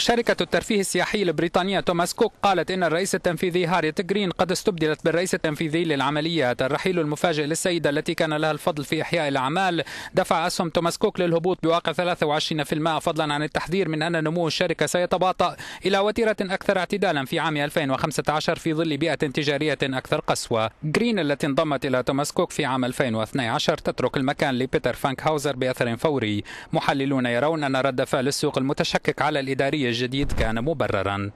شركة الترفيه السياحي البريطانية توماس كوك قالت إن الرئيس التنفيذي هاريت جرين قد استبدلت بالرئيس التنفيذي للعمليات الرحيل المفاجئ للسيدة التي كان لها الفضل في إحياء الأعمال دفع أسهم توماس كوك للهبوط بواقع 23% فضلا عن التحذير من أن نمو الشركة سيتباطأ إلى وتيرة أكثر اعتدالا في عام 2015 في ظل بيئة تجارية أكثر قسوة جرين التي انضمت إلى توماس كوك في عام 2012 تترك المكان لبيتر فانك هاوزر بأثر فوري محللون يرون أن رد فعل السوق المتشكك على الإداري الجديد كان مبررا